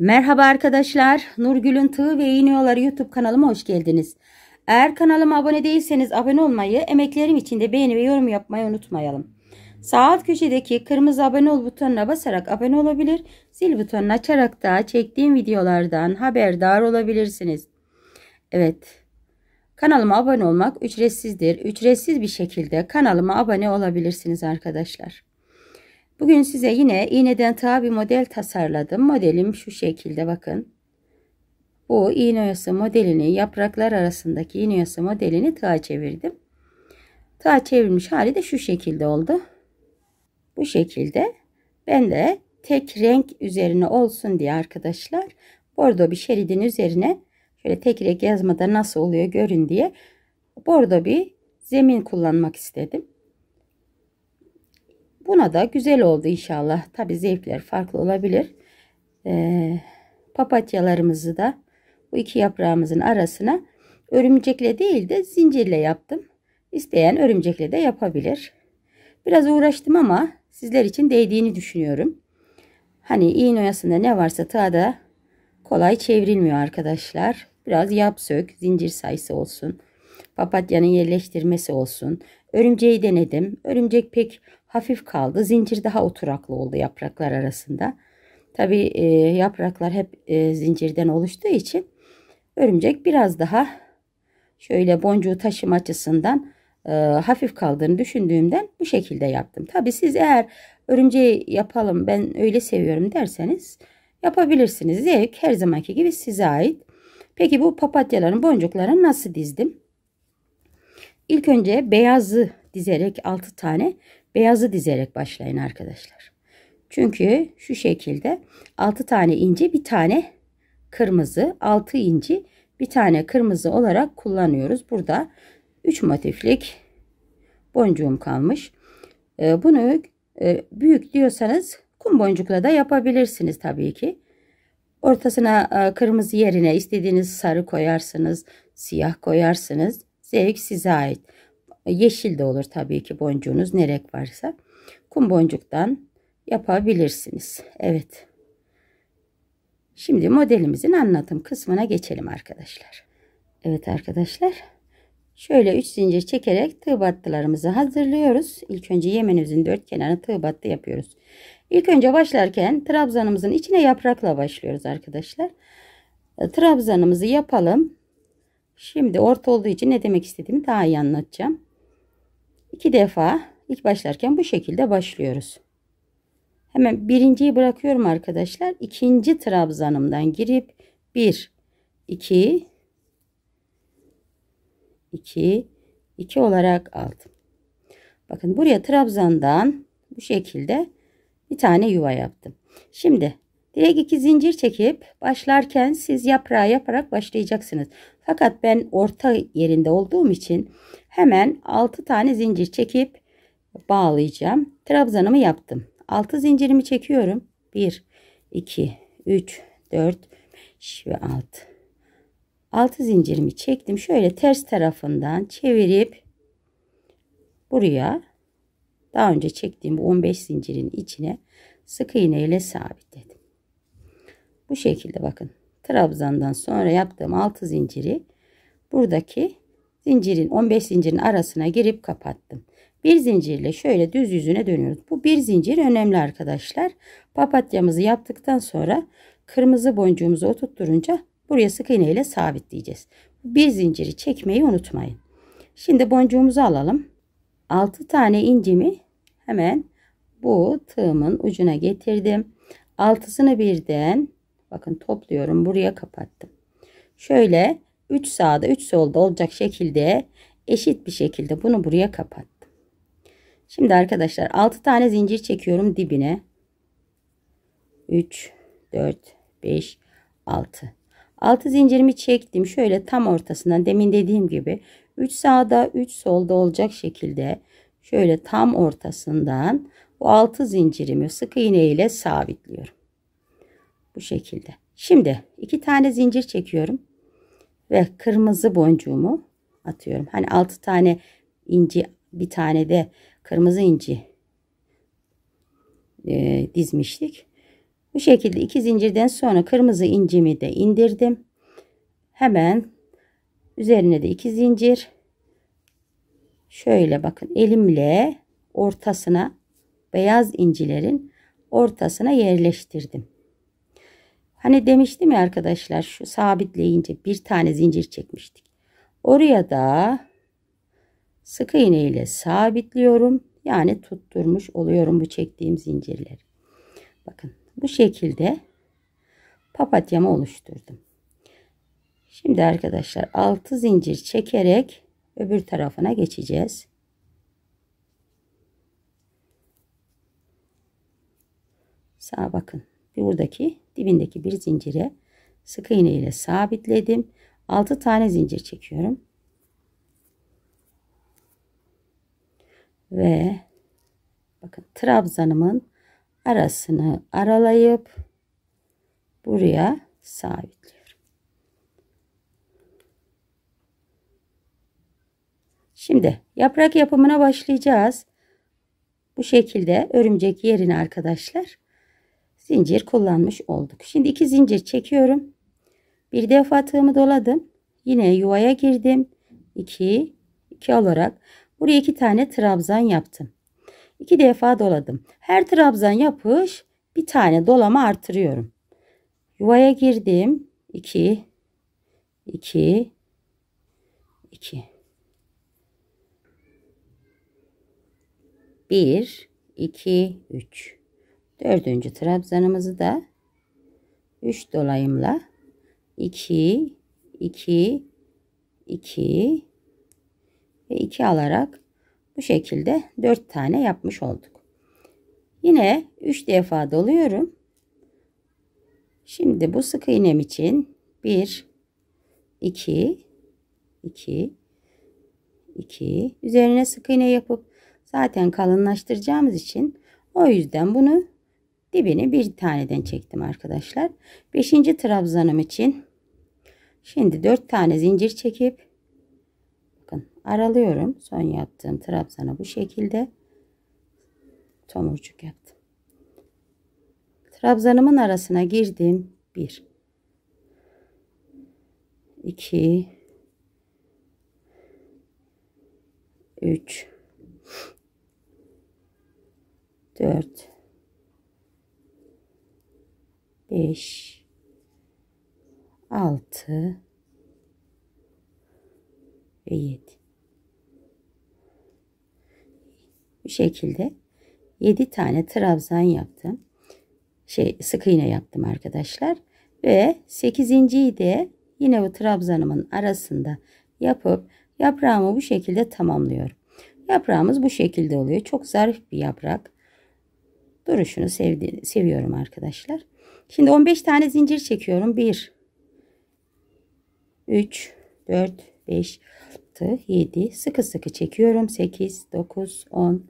Merhaba arkadaşlar. Nurgül'ün Tığı ve İğniyorları YouTube kanalıma hoş geldiniz. Eğer kanalıma abone değilseniz abone olmayı, emeklerim için de beğeni ve yorum yapmayı unutmayalım. Sağ alt köşedeki kırmızı abone ol butonuna basarak abone olabilir, zil butonunu açarak da çektiğim videolardan haberdar olabilirsiniz. Evet, kanalıma abone olmak ücretsizdir. Ücretsiz bir şekilde kanalıma abone olabilirsiniz arkadaşlar. Bugün size yine iğneden tığ bir model tasarladım. Modelim şu şekilde bakın. Bu iğne oyası modelini yapraklar arasındaki iğne oyası modelini tığa çevirdim. Tığa çevirmiş hali de şu şekilde oldu. Bu şekilde ben de tek renk üzerine olsun diye arkadaşlar bordo bir şeridin üzerine şöyle tek renk yazmada nasıl oluyor görün diye bordo bir zemin kullanmak istedim. Buna da güzel oldu inşallah. Tabi zevkler farklı olabilir. Ee, papatyalarımızı da bu iki yaprağımızın arasına örümcekle değil de zincirle yaptım. İsteyen örümcekle de yapabilir. Biraz uğraştım ama sizler için değdiğini düşünüyorum. Hani iğne oyasında ne varsa tığda kolay çevrilmiyor arkadaşlar. Biraz yap sök, zincir sayısı olsun. Papatyanın yerleştirmesi olsun. Örümceği denedim. Örümcek pek hafif kaldı. Zincir daha oturaklı oldu yapraklar arasında. Tabi e, yapraklar hep e, zincirden oluştuğu için örümcek biraz daha şöyle boncuğu taşıma açısından e, hafif kaldığını düşündüğümden bu şekilde yaptım. Tabi siz eğer örümceği yapalım ben öyle seviyorum derseniz yapabilirsiniz. Zevk her zamanki gibi size ait. Peki bu papatyaların boncuklarını nasıl dizdim? İlk önce beyazı dizerek 6 tane Beyazı dizerek başlayın arkadaşlar. Çünkü şu şekilde 6 tane ince, bir tane kırmızı 6 inci bir tane kırmızı olarak kullanıyoruz. Burada 3 motiflik boncuğum kalmış. Ee, bunu e, büyük diyorsanız kum boncukla da yapabilirsiniz tabii ki. Ortasına e, kırmızı yerine istediğiniz sarı koyarsınız, siyah koyarsınız. Zevk size ait. E, yeşil de olur tabii ki boncuğunuz nerek varsa. Kum boncuktan yapabilirsiniz. Evet. Şimdi modelimizin anlatım kısmına geçelim arkadaşlar. Evet arkadaşlar. Şöyle 3 zincir çekerek tığ battılarımızı hazırlıyoruz. İlk önce yemenimizin dört kenarını tığ battı yapıyoruz. İlk önce başlarken trabzanımızın içine yaprakla başlıyoruz arkadaşlar. E, trabzanımızı yapalım. Şimdi orta olduğu için ne demek istediğimi daha iyi anlatacağım iki defa ilk başlarken bu şekilde başlıyoruz. Hemen birinciyi bırakıyorum arkadaşlar. İkinci trabzanımdan girip 1 2 2 2 olarak aldım. Bakın buraya trabzandan bu şekilde bir tane yuva yaptım. Şimdi direkt iki zincir çekip başlarken siz yaprağı yaparak başlayacaksınız. Fakat ben orta yerinde olduğum için hemen 6 tane zincir çekip bağlayacağım. Trabzanımı yaptım. 6 zincirimi çekiyorum. 1, 2, 3, 4, 5 ve 6. 6 zincirimi çektim. Şöyle ters tarafından çevirip buraya daha önce çektiğim 15 zincirin içine sık iğne ile sabitledim. Bu şekilde bakın trabzandan sonra yaptığım 6 zinciri buradaki zincirin 15 zincirin arasına girip kapattım. Bir zincirle şöyle düz yüzüne dönüyoruz. Bu bir zincir önemli arkadaşlar. Papatyamızı yaptıktan sonra kırmızı boncuğumuzu oturtturunca buraya sık iğne ile sabitleyeceğiz. Bir zinciri çekmeyi unutmayın. Şimdi boncuğumuzu alalım. 6 tane incimi hemen bu tığımın ucuna getirdim. Altısını birden Bakın topluyorum. Buraya kapattım. Şöyle 3 sağda 3 solda olacak şekilde eşit bir şekilde bunu buraya kapattım. Şimdi arkadaşlar 6 tane zincir çekiyorum dibine. 3 4 5 6 6 zincirimi çektim. Şöyle tam ortasından demin dediğim gibi 3 sağda 3 solda olacak şekilde şöyle tam ortasından bu 6 zincirimi sık iğne ile sabitliyorum. Bu şekilde. Şimdi iki tane zincir çekiyorum. Ve kırmızı boncuğumu atıyorum. Hani altı tane inci bir tane de kırmızı inci e, dizmiştik. Bu şekilde iki zincirden sonra kırmızı incimi de indirdim. Hemen üzerine de iki zincir. Şöyle bakın elimle ortasına beyaz incilerin ortasına yerleştirdim. Hani demiştim ya arkadaşlar şu sabitleyince bir tane zincir çekmiştik. Oraya da sık iğne ile sabitliyorum. Yani tutturmuş oluyorum bu çektiğim zincirleri. Bakın bu şekilde papatyamı oluşturdum. Şimdi arkadaşlar 6 zincir çekerek öbür tarafına geçeceğiz. Sağa bakın. Buradaki dibindeki bir zincire sık iğne ile sabitledim. 6 tane zincir çekiyorum. Ve bakın trabzanımın arasını aralayıp buraya sabitliyorum. Şimdi yaprak yapımına başlayacağız. Bu şekilde örümcek yerini arkadaşlar zincir kullanmış olduk. Şimdi iki zincir çekiyorum. Bir defa tığımı doladım. Yine yuvaya girdim. 2 2 olarak buraya iki tane trabzan yaptım. İki defa doladım. Her trabzan yapış bir tane dolama artırıyorum. Yuvaya girdim. 2 2 2 1 2 3 Dördüncü trabzanımızı da 3 dolayımla 2 2 2 ve 2 alarak bu şekilde 4 tane yapmış olduk. Yine 3 defa doluyorum. Şimdi bu sık iğnem için 1 2 2 2 üzerine sık iğne yapıp zaten kalınlaştıracağımız için o yüzden bunu dibini bir taneden çektim arkadaşlar. Beşinci trabzanım için şimdi dört tane zincir çekip bakın aralıyorum. Son yaptığım trabzanı bu şekilde tomurcuk yaptım. Trabzanımın arasına girdim. bir, iki, üç, dört. 5 6 ve 7 bu şekilde 7 tane trabzan yaptım şey sık iğne yaptım arkadaşlar ve 8. de yine bu trabzanımın arasında yapıp yaprağımı bu şekilde tamamlıyorum yaprağımız bu şekilde oluyor çok zarif bir yaprak duruşunu sevdi, seviyorum arkadaşlar Şimdi 15 tane zincir çekiyorum. 1 3 4 5 6 7 sıkı sıkı çekiyorum. 8 9 10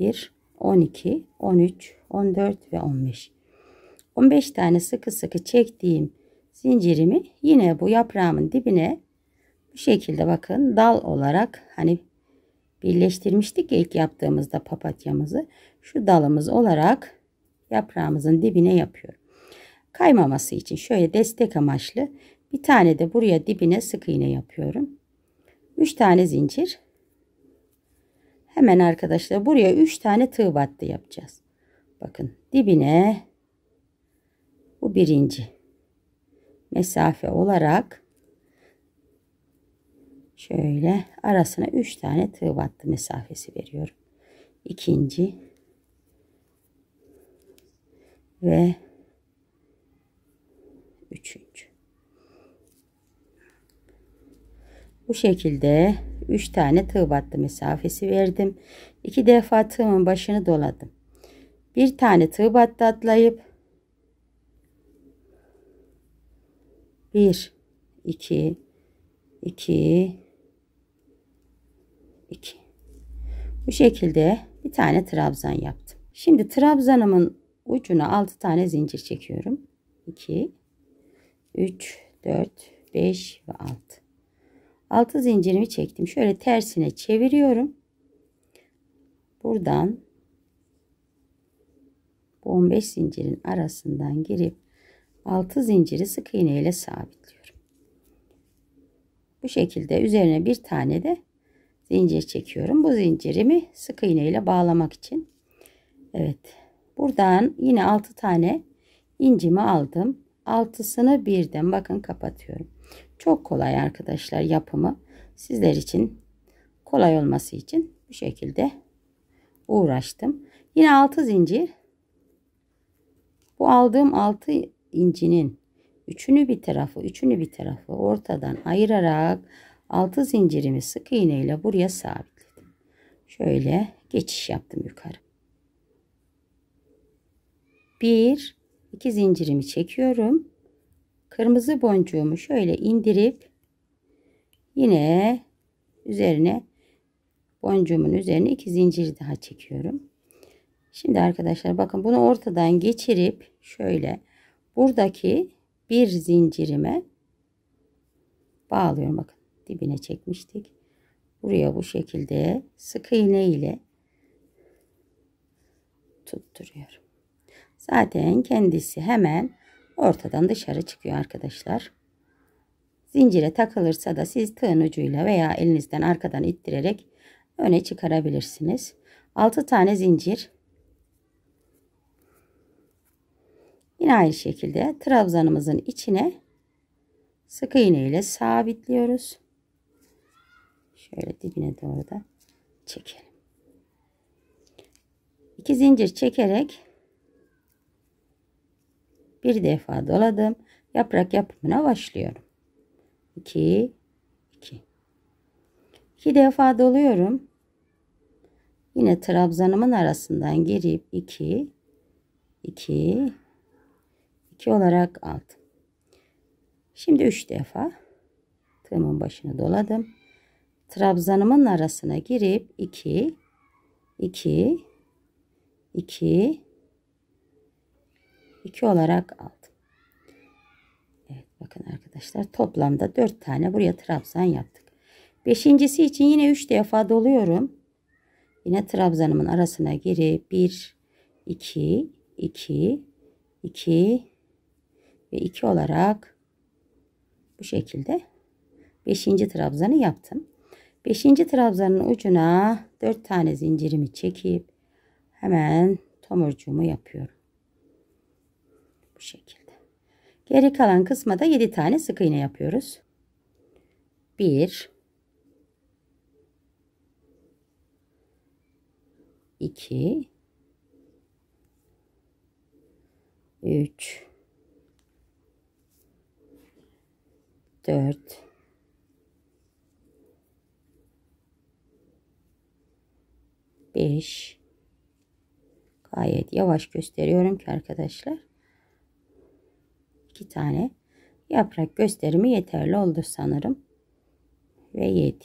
1 12 13 14 ve 15. 15 tane sıkı sıkı çektiğim zincirimi yine bu yaprağımın dibine bu şekilde bakın dal olarak hani birleştirmiştik ilk yaptığımızda papatyamızı şu dalımız olarak yaprağımızın dibine yapıyorum. Kaymaması için şöyle destek amaçlı bir tane de buraya dibine sık iğne yapıyorum. 3 tane zincir. Hemen arkadaşlar buraya 3 tane tığ battı yapacağız. Bakın dibine bu birinci mesafe olarak şöyle arasına 3 tane tığ battı mesafesi veriyorum. İkinci ve Bu şekilde 3 tane tığ battı mesafesi verdim. 2 defa tığımın başını doladım. Bir tane tığ battı atlayıp 1 2 2 2 Bu şekilde bir tane trabzan yaptım. Şimdi trabzanımın ucuna 6 tane zincir çekiyorum. 2 3 4 5 ve 6 Altı zincirimi çektim. Şöyle tersine çeviriyorum. Buradan bu 15 zincirin arasından girip 6 zinciri sık iğne ile sabitliyorum. Bu şekilde üzerine bir tane de zincir çekiyorum. Bu zincirimi sık iğne ile bağlamak için. Evet. Buradan yine 6 tane incimi aldım. Altısını birden bakın kapatıyorum. Çok kolay arkadaşlar yapımı. Sizler için kolay olması için bu şekilde uğraştım. Yine 6 zincir. Bu aldığım 6 incinin üçünü bir tarafı, üçünü bir tarafı ortadan ayırarak 6 zincirimi sık iğneyle buraya sabitledim. Şöyle geçiş yaptım yukarı. 1 2 zincirimi çekiyorum kırmızı boncuğumu şöyle indirip yine üzerine boncuğumun üzerine iki zincir daha çekiyorum. Şimdi arkadaşlar bakın bunu ortadan geçirip şöyle buradaki bir zincirime bağlıyorum. Bakın dibine çekmiştik. Buraya bu şekilde sık iğne ile tutturuyorum. Zaten kendisi hemen ortadan dışarı çıkıyor arkadaşlar. Zincire takılırsa da siz tığın ucuyla veya elinizden arkadan ittirerek öne çıkarabilirsiniz. 6 tane zincir. Yine aynı şekilde trabzanımızın içine sık iğne ile sabitliyoruz. Şöyle dibine doğru da çekelim. 2 zincir çekerek bir defa doladım. Yaprak yapımına başlıyorum. 2 2 2 defa doluyorum. Yine trabzanımın arasından girip 2 2 2 olarak aldım. Şimdi 3 defa tığımın başını doladım. Trabzanımın arasına girip 2 2 2 2 olarak aldım. Evet bakın arkadaşlar toplamda 4 tane buraya trabzan yaptık. Beşincisi için yine 3 defa doluyorum. Yine trabzanımın arasına girip 1, 2, 2, 2 ve 2 olarak bu şekilde 5. trabzanı yaptım. 5. trabzanın ucuna 4 tane zincirimi çekip hemen tomurcuğumu yapıyorum. Bu şekilde. Geri kalan kısma da 7 tane sık iğne yapıyoruz. 1 2 3 4 5 gayet yavaş gösteriyorum ki arkadaşlar iki tane yaprak gösterimi yeterli oldu sanırım. Ve 7.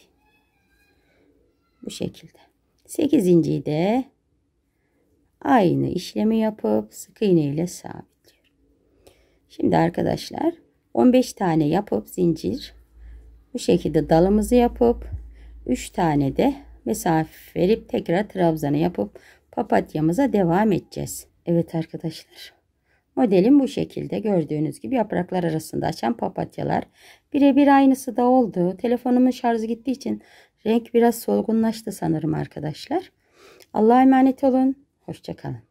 Bu şekilde. 8. de aynı işlemi yapıp sık iğne ile sabitliyorum. Şimdi arkadaşlar 15 tane yapıp zincir bu şekilde dalımızı yapıp 3 tane de mesafe verip tekrar trabzanı yapıp papatyamıza devam edeceğiz. Evet arkadaşlar. Modelim bu şekilde gördüğünüz gibi yapraklar arasında açan papatyalar. Birebir aynısı da oldu. Telefonumun şarjı gittiği için renk biraz solgunlaştı sanırım arkadaşlar. Allah'a emanet olun. Hoşçakalın.